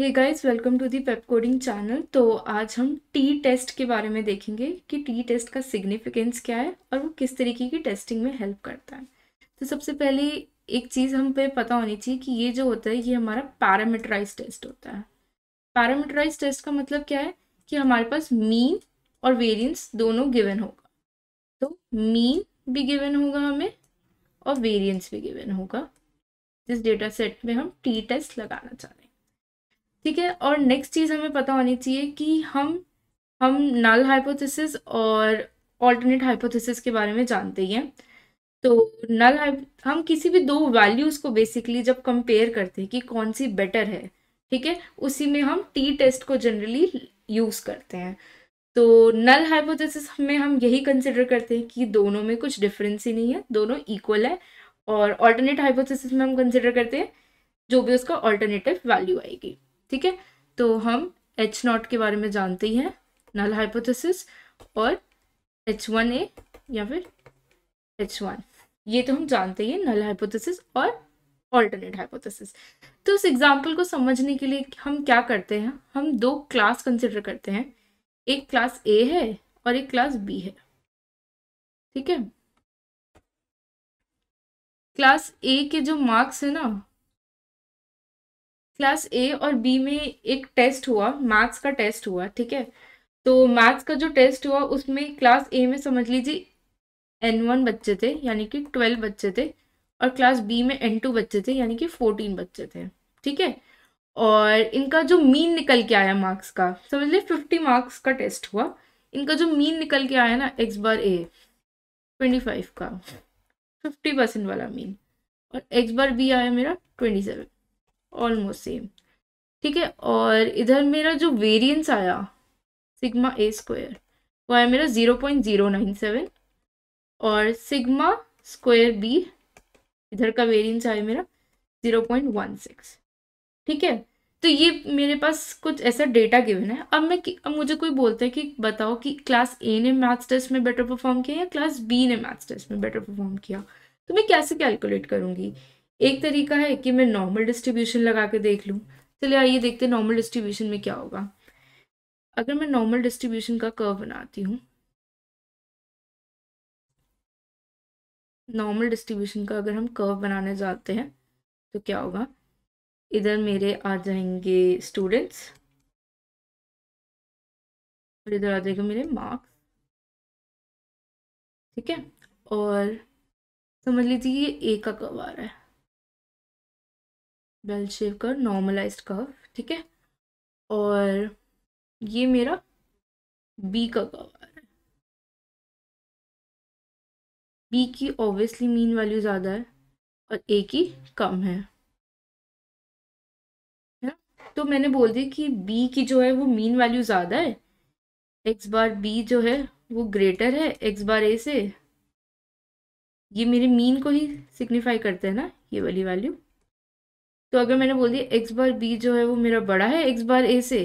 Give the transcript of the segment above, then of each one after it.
Hey guys welcome to the pep coding channel तो आज हम टी टेस्ट के बारे में देखेंगे कि टी टेस्ट का सिग्निफिकेंस क्या है और वो किस तरीके की टेस्टिंग में हेल्प करता है तो सबसे पहले एक चीज़ हम पे पता होनी चाहिए कि ये जो होता है ये हमारा पैरामीटराइज टेस्ट होता है पैरामीटराइज टेस्ट का मतलब क्या है कि हमारे पास मीन और वेरियंस दोनों गिवन होगा तो मीन भी गिवन होगा हमें और वेरियंस भी गिवन होगा जिस डेटा सेट में हम टी टेस्ट लगाना चाहते हैं ठीक है और नेक्स्ट चीज़ हमें पता होनी चाहिए कि हम हम नल हाइपोथेसिस और ऑल्टरनेट हाइपोथेसिस के बारे में जानते ही हैं तो नल हम किसी भी दो वैल्यूज़ को बेसिकली जब कंपेयर करते हैं कि कौन सी बेटर है ठीक है उसी में हम टी टेस्ट को जनरली यूज़ करते हैं तो नल हाइपोथेसिस में हम यही कंसिडर करते हैं कि दोनों में कुछ डिफरेंस ही नहीं है दोनों इक्वल है और ऑल्टरनेट हाइपोथेसिस में हम कंसिडर करते हैं जो भी उसका ऑल्टरनेटिव वैल्यू आएगी ठीक है तो हम एच नॉट के बारे में जानते ही हैं नल हाइपोथेसिस और एच वन ए या फिर एच वन ये तो हम जानते ही हैं नल हाइपोथेसिस और ऑल्टरनेट हाइपोथेसिस तो इस एग्जाम्पल को समझने के लिए हम क्या करते हैं हम दो क्लास कंसिडर करते हैं एक क्लास ए है और एक क्लास बी है ठीक है क्लास ए के जो मार्क्स है ना क्लास ए और बी में एक टेस्ट हुआ मैथ्स का टेस्ट हुआ ठीक है तो मैथ्स का जो टेस्ट हुआ उसमें क्लास ए में समझ लीजिए एन वन बच्चे थे यानी कि ट्वेल्व बच्चे थे और क्लास बी में एन टू बच्चे थे यानी कि फोर्टीन बच्चे थे ठीक है और इनका जो मीन निकल के आया मार्क्स का समझ लीजिए फिफ्टी मार्क्स का टेस्ट हुआ इनका जो मीन निकल के आया ना X bar A twenty five का फिफ्टी परसेंट वाला मीन और एक्स बार बी आया मेरा ट्वेंटी सेवन ऑलमोस्ट सेम ठीक है और इधर मेरा जो वेरिएंस आया सिग्मा ए स्क्वायर वो आया मेरा zero point zero nine seven और सिग्मा स्क्वायर बी इधर का वेरिएंस आया मेरा ज़ीरो पॉइंट वन सिक्स ठीक है तो ये मेरे पास कुछ ऐसा डेटा गिवन है अब मैं अब मुझे कोई बोलता है कि बताओ कि क्लास ए ने मैथ्स टेस्ट में बेटर परफॉर्म किया या क्लास बी ने मैथ्स टेस्ट में बेटर परफॉर्म किया तो मैं कैसे कैलकुलेट करूँगी एक तरीका है कि मैं नॉर्मल डिस्ट्रीब्यूशन लगा के देख लूँ चलिए आइए देखते हैं नॉर्मल डिस्ट्रीब्यूशन में क्या होगा अगर मैं नॉर्मल डिस्ट्रीब्यूशन का कर्व बनाती हूँ नॉर्मल डिस्ट्रीब्यूशन का अगर हम कर्व बनाने जाते हैं तो क्या होगा इधर मेरे आ जाएंगे स्टूडेंट्स और इधर आ जाएगा मेरे मार्क्स ठीक है और समझ लीजिए ये ए का कर्व आ रहा है बेल शेप का नॉर्मलाइज कर्व ठीक है और ये मेरा बी का कर्व आ रहा है बी की ऑब्वियसली मीन वैल्यू ज़्यादा है और ए की कम है ना तो मैंने बोल दिया कि बी की जो है वो मीन वैल्यू ज़्यादा है एक्स बार बी जो है वो ग्रेटर है एक्स बार ए से ये मेरे मीन को ही सिग्निफाई करते हैं ना ये वाली वैल्यू तो अगर मैंने बोल दिया एक्स बार बी जो है वो मेरा बड़ा है एक्स बार ए से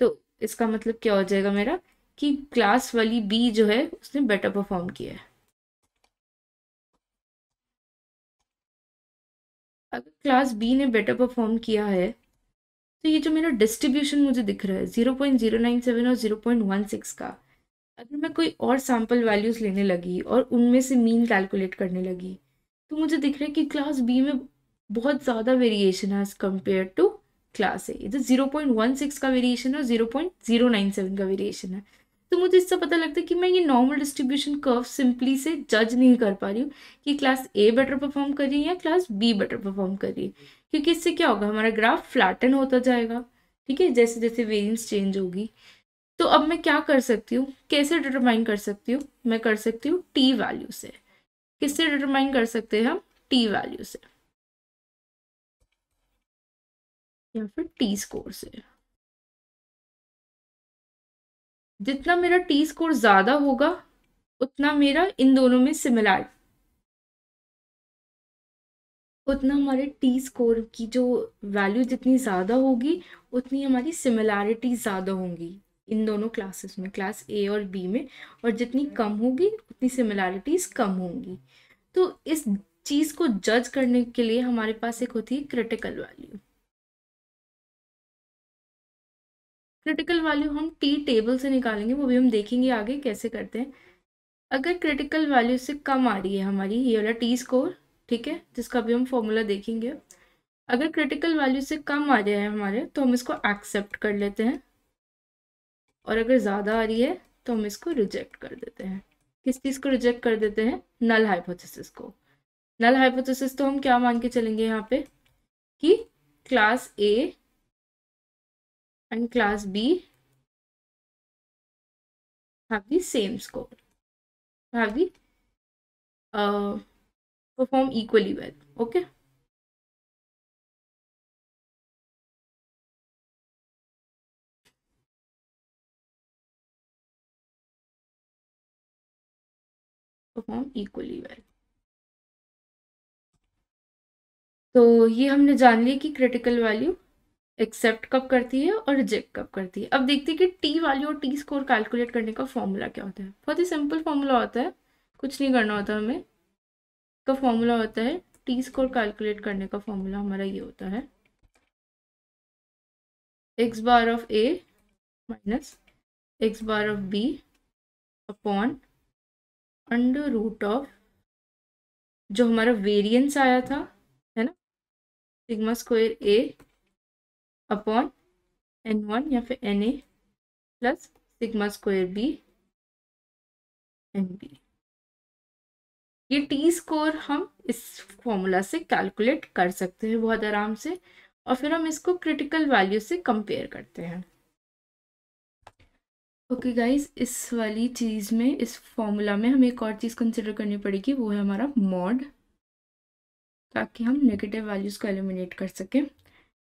तो इसका मतलब क्या हो जाएगा मेरा कि क्लास वाली बी जो है उसने बेटर परफॉर्म किया है अगर क्लास बी ने बेटर परफॉर्म किया है तो ये जो मेरा डिस्ट्रीब्यूशन मुझे दिख रहा है zero point zero nine seven और ज़ीरो पॉइंट वन सिक्स का अगर मैं कोई और सैम्पल वैल्यूज़ लेने लगी और उनमें से मीन कैलकुलेट करने लगी तो मुझे दिख रहा है कि क्लास बी में बहुत ज़्यादा वेरिएशन है as compare to class A इधर जीरो पॉइंट वन सिक्स का वेरिएशन है और zero point zero nine seven का वेरिएशन है तो मुझे इससे पता लगता है कि मैं ये नॉर्मल डिस्ट्रीब्यूशन कर्व सिंपली से जज नहीं कर पा रही हूँ कि क्लास ए बेटर परफॉर्म कर रही है या क्लास बी बेटर परफॉर्म कर रही है क्योंकि इससे क्या होगा हमारा ग्राफ फ्लैटन होता जाएगा ठीक है जैसे जैसे वेरियंस चेंज होगी तो अब मैं क्या कर सकती हूँ कैसे डिटरमाइन कर सकती हूँ मैं कर सकती हूँ टी वैल्यू से किससे डिटरमाइन कर सकते हैं हम टी वैल्यू से या फिर टी स्कोर से जितना मेरा टी स्कोर ज़्यादा होगा उतना मेरा इन दोनों में सिमिलर उतना हमारे टी स्कोर की जो वैल्यू जितनी ज़्यादा होगी उतनी हमारी सिमिलैरिटी ज़्यादा होंगी इन दोनों क्लासेस में क्लास ए और बी में और जितनी कम होगी उतनी सिमिलैरिटीज़ कम होंगी तो इस चीज़ को जज करने के लिए हमारे पास एक होती है क्रिटिकल वैल्यू क्रिटिकल वैल्यू हम टी टेबल से निकालेंगे वो भी हम देखेंगे आगे कैसे करते हैं अगर क्रिटिकल वैल्यू से कम आ रही है हमारी ये वाला टी स्कोर ठीक है जिसका भी हम फॉर्मूला देखेंगे अगर क्रिटिकल वैल्यू से कम आ रहा है हमारे तो हम इसको एक्सेप्ट कर लेते हैं और अगर ज़्यादा आ रही है तो हम इसको रिजेक्ट कर देते हैं किस चीज़ को रिजेक्ट कर देते हैं नल हाइपोथेसिस को नल हाइपोथेसिस तो हम क्या मान के चलेंगे यहाँ पे कि क्लास ए and class B have the same score, have the uh, perform equally well. Okay. perform equally well. तो ये हमने जान ली कि क्रिटिकल वैल्यू एक्सेप्ट कब करती है और रिजेक्ट कब करती है अब देखते हैं कि टी वाली और टी स्कोर कैलकुलेट करने का फॉर्मूला क्या होता है बहुत ही सिंपल फॉर्मूला होता है कुछ नहीं करना होता हमें का फॉर्मूला होता है टी स्कोर कैलकुलेट करने का फॉर्मूला हमारा ये होता है X bar of A minus X bar of B upon under root of जो हमारा वेरियंस आया था है ना sigma square A upon N one या फिर N A plus sigma square B N B ये टी स्कोर हम इस फॉर्मूला से कैलकुलेट कर सकते हैं बहुत आराम से और फिर हम इसको क्रिटिकल वैल्यू से कंपेयर करते हैं ओके okay गाइस इस वाली चीज़ में इस फॉर्मूला में हमें एक और चीज़ कंसिडर करनी पड़ेगी वो है हमारा मॉड ताकि हम नेगेटिव वैल्यूज़ को एलिमिनेट कर सकें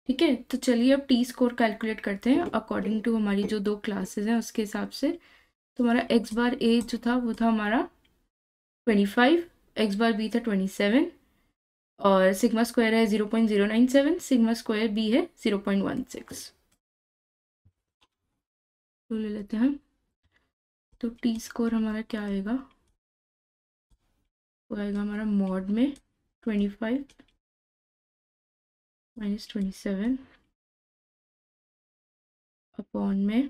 ठीक है तो चलिए अब टी स्कोर कैलकुलेट करते हैं अकॉर्डिंग टू हमारी जो दो क्लासेस हैं उसके हिसाब से तो हमारा एक्स बार ए जो था वो था हमारा twenty five X bar B था ट्वेंटी सेवन और सिग्मा स्क्वायर है zero point zero nine seven sigma square B है ज़ीरो पॉइंट वन सिक्स तो ले लेते हैं तो टी स्कोर हमारा क्या आएगा वो आएगा हमारा मॉड में twenty five minus twenty seven upon में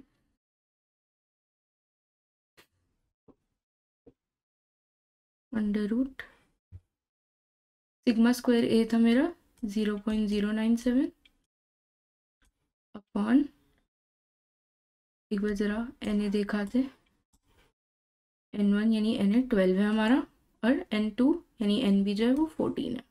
under root sigma square A था मेरा zero point zero nine seven upon एक बार ज़रा एन ए देखा थे एन वन यानी एन ए ट्वेल्व है हमारा और एन टू यानी एन बी जो है वो फोर्टीन है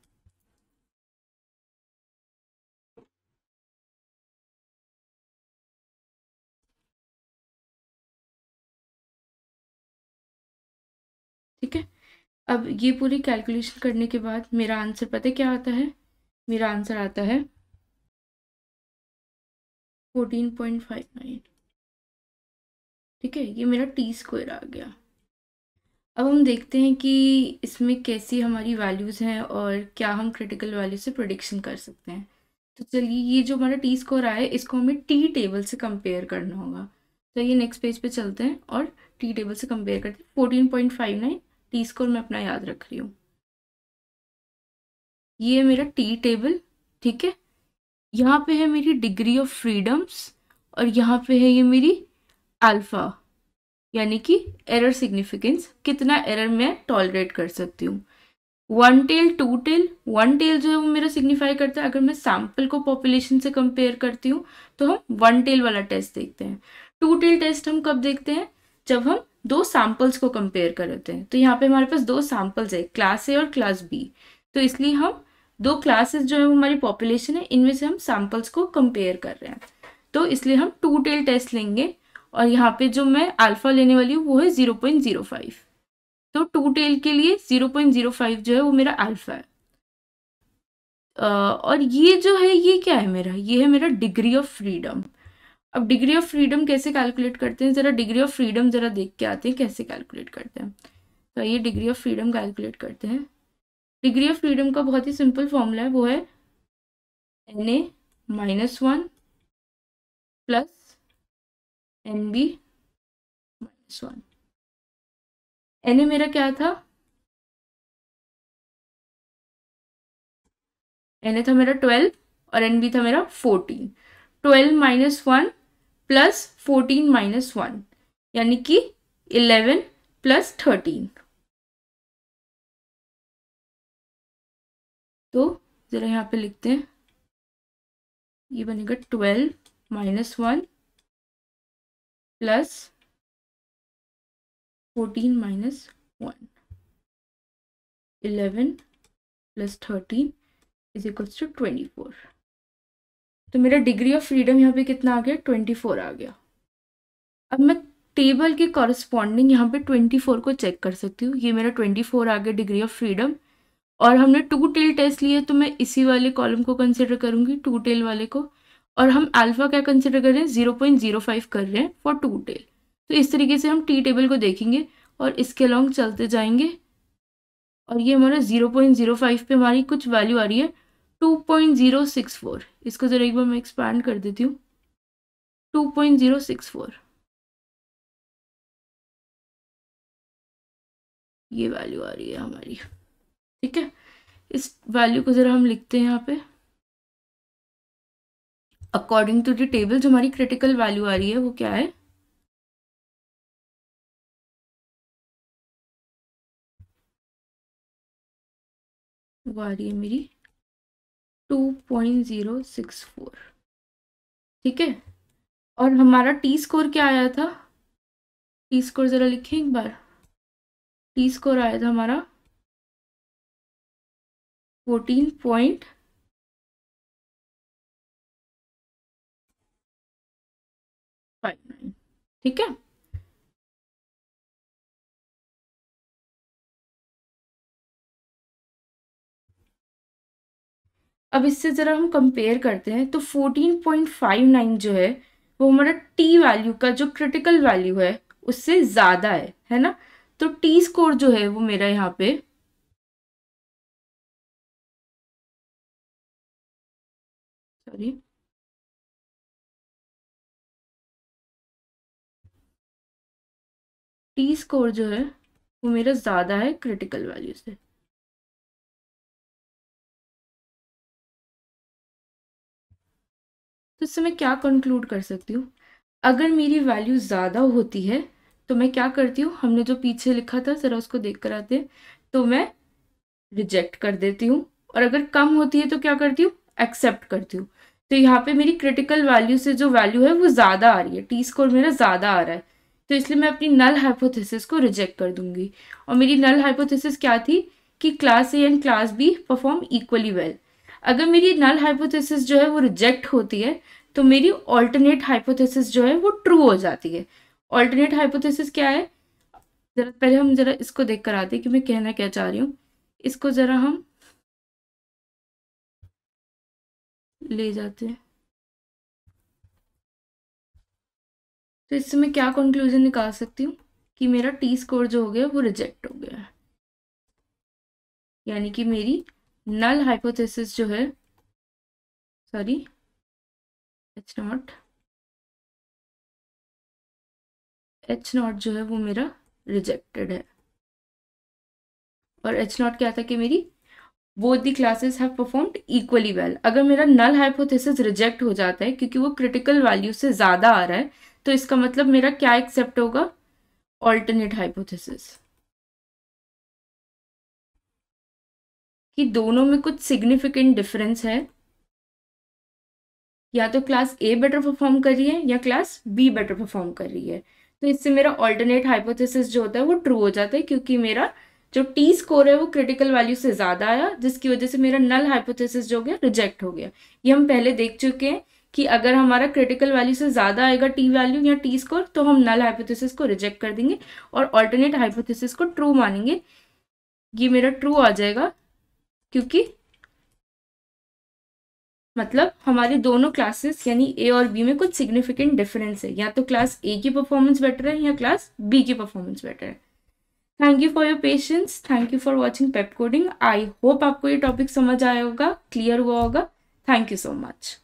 ठीक है अब ये पूरी कैलकुलेशन करने के बाद मेरा आंसर पता है क्या आता है मेरा आंसर आता है फोर्टीन पॉइंट फाइव नाइन ठीक है ये मेरा टी स्क्वायर आ गया अब हम देखते हैं कि इसमें कैसी हमारी वैल्यूज़ हैं और क्या हम क्रिटिकल वैल्यू से प्रोडिक्शन कर सकते हैं तो चलिए ये जो हमारा टी स्कोर आया है इसको हमें टी टेबल से कंपेयर करना होगा तो ये नेक्स्ट पेज पे चलते हैं और टी टेबल से कंपेयर करते हैं fourteen point five nine T score मैं अपना याद रख रही हूँ ये है मेरा टी टेबल ठीक है यहाँ पे है मेरी डिग्री ऑफ फ्रीडम्स और यहाँ पे है ये मेरी अल्फ़ा यानी कि एरर सिग्निफिकेंस कितना एरर मैं टॉलरेट कर सकती हूँ one tail two tail one tail जो है वो मेरा सिग्निफाई करता है अगर मैं सैम्पल को पॉपुलेशन से कंपेयर करती हूँ तो हम वन टेल वाला टेस्ट देखते हैं टू टेल टेस्ट हम कब देखते हैं जब हम दो सैम्पल्स को कंपेयर लेते हैं तो यहाँ पे हमारे पास दो सैम्पल्स है क्लास ए और क्लास बी तो इसलिए हम दो क्लासेस जो है वो हमारी पॉपुलेशन है इनमें से हम सैम्पल्स को कंपेयर कर रहे हैं तो इसलिए हम टू टेल टेस्ट लेंगे और यहाँ पे जो मैं अल्फा लेने वाली हूँ वो है ज़ीरो पॉइंट ज़ीरो फाइव तो टू टेल के लिए ज़ीरो पॉइंट ज़ीरो फाइव जो है वो मेरा अल्फा है और ये जो है ये क्या है मेरा ये है मेरा डिग्री ऑफ फ्रीडम अब डिग्री ऑफ फ्रीडम कैसे कैलकुलेट करते हैं ज़रा डिग्री ऑफ फ्रीडम ज़रा देख के आते हैं कैसे कैलकुलेट करते हैं तो आइए डिग्री ऑफ फ्रीडम कैलकुलेट करते हैं डिग्री ऑफ फ्रीडम का बहुत ही सिंपल फॉर्मूला है वो है N A minus one plus N B minus one N A मेरा क्या था एन ए था मेरा ट्वेल्व और एन बी था मेरा fourteen twelve minus one plus fourteen minus one यानी कि इलेवन प्लस थर्टीन तो ज़रा यहाँ पे लिखते हैं ये बनेगा twelve minus one plus fourteen minus one eleven plus thirteen is equals to twenty four तो मेरा डिग्री ऑफ फ्रीडम यहाँ पे कितना आ गया ट्वेंटी फोर आ गया अब मैं टेबल के कॉरस्पॉन्डिंग यहाँ पे ट्वेंटी फोर को चेक कर सकती हूँ ये मेरा ट्वेंटी फोर आ गया डिग्री ऑफ फ्रीडम और हमने टू टेल टेस्ट लिए तो मैं इसी वाले कॉलम को कंसिडर करूँगी टू टेल वाले को और हम अल्फा क्या कंसिडर कर रहे हैं जीरो पॉइंट जीरो फाइव कर रहे हैं फॉर टू टेल तो इस तरीके से हम टी टेबल को देखेंगे और इसके अलॉन्ग चलते जाएंगे और ये हमारा जीरो पॉइंट जीरो फाइव पर हमारी कुछ वैल्यू आ रही है two point zero six four इसको ज़रा एक बार मैं एक्सपैंड कर देती हूँ two point zero six four ये वैल्यू आ रही है हमारी ठीक है इस वैल्यू को ज़रा हम लिखते हैं यहाँ पे अकॉर्डिंग टू द टेबल जो हमारी क्रिटिकल वैल्यू आ रही है वो क्या है वो आ रही है मेरी two point zero six four ठीक है और हमारा टी स्कोर क्या आया था टी स्कोर ज़रा लिखें एक बार टी स्कोर आया था हमारा फोर्टीन पॉइंट फाइव नाइन ठीक है अब इससे ज़रा हम कंपेयर करते हैं तो 14.59 जो है वो हमारा टी वैल्यू का जो क्रिटिकल वैल्यू है उससे ज़्यादा है है ना तो टी स्कोर जो है वो मेरा यहाँ पे सॉरी टी स्कोर जो है वो मेरा ज़्यादा है क्रिटिकल वैल्यू से तो इससे मैं क्या कंक्लूड कर सकती हूँ अगर मेरी वैल्यू ज़्यादा होती है तो मैं क्या करती हूँ हमने जो पीछे लिखा था ज़रा उसको देख कर आते हैं तो मैं रिजेक्ट कर देती हूँ और अगर कम होती है तो क्या करती हूँ एक्सेप्ट करती हूँ तो यहाँ पे मेरी क्रिटिकल वैल्यू से जो वैल्यू है वो ज़्यादा आ रही है टी स्कोर मेरा ज़्यादा आ रहा है तो इसलिए मैं अपनी नल हाइपोथेसिस को रिजेक्ट कर दूंगी और मेरी नल हाइपोथेसिस क्या थी कि class A and class B perform equally well अगर मेरी नल हाइपोथेसिस जो है वो रिजेक्ट होती है तो मेरी ऑल्टरनेट हाइपोथेसिस जो है वो ट्रू हो जाती है ऑल्टरनेट हाइपोथेसिस क्या है ज़रा पहले हम ज़रा इसको देख कर आते हैं कि मैं कहना क्या चाह रही हूँ इसको ज़रा हम ले जाते हैं तो इससे मैं क्या कंक्लूजन निकाल सकती हूँ कि मेरा टी स्कोर जो हो गया वो रिजेक्ट हो गया यानी कि मेरी नल हाइपोथेसिस जो है sorry H not H not जो है वो मेरा रिजेक्टेड है और एच नॉट क्या था कि मेरी both the classes have performed equally well अगर मेरा नल हाइपोथेसिस रिजेक्ट हो जाता है क्योंकि वो क्रिटिकल वैल्यू से ज़्यादा आ रहा है तो इसका मतलब मेरा क्या एक्सेप्ट होगा ऑल्टरनेट हाइपोथेसिस कि दोनों में कुछ सिग्निफिकेंट डिफरेंस है या तो क्लास ए बेटर परफॉर्म कर रही है या क्लास बी बेटर परफॉर्म कर रही है तो इससे मेरा ऑल्टरनेट हाइपोथेसिस जो होता है वो ट्रू हो जाता है क्योंकि मेरा जो टी स्कोर है वो क्रिटिकल वैल्यू से ज़्यादा आया जिसकी वजह से मेरा नल हाइपोथेसिस जो हो गया रिजेक्ट हो गया ये हम पहले देख चुके हैं कि अगर हमारा क्रिटिकल वैल्यू से ज़्यादा आएगा टी वैल्यू या टी स्कोर तो हम नल हाइपोथेसिस को रिजेक्ट कर देंगे और ऑल्टरनेट हाइपोथेसिस को ट्रू मानेंगे ये मेरा ट्रू आ जाएगा क्योंकि मतलब हमारे दोनों क्लासेस यानी ए और बी में कुछ सिग्निफिकेंट डिफरेंस है या तो क्लास ए की परफॉर्मेंस बेटर है या क्लास बी की परफॉर्मेंस बेटर है thank you for your patience thank you for watching pep coding I hope आपको ये टॉपिक समझ आया होगा क्लियर हुआ होगा थैंक यू सो मच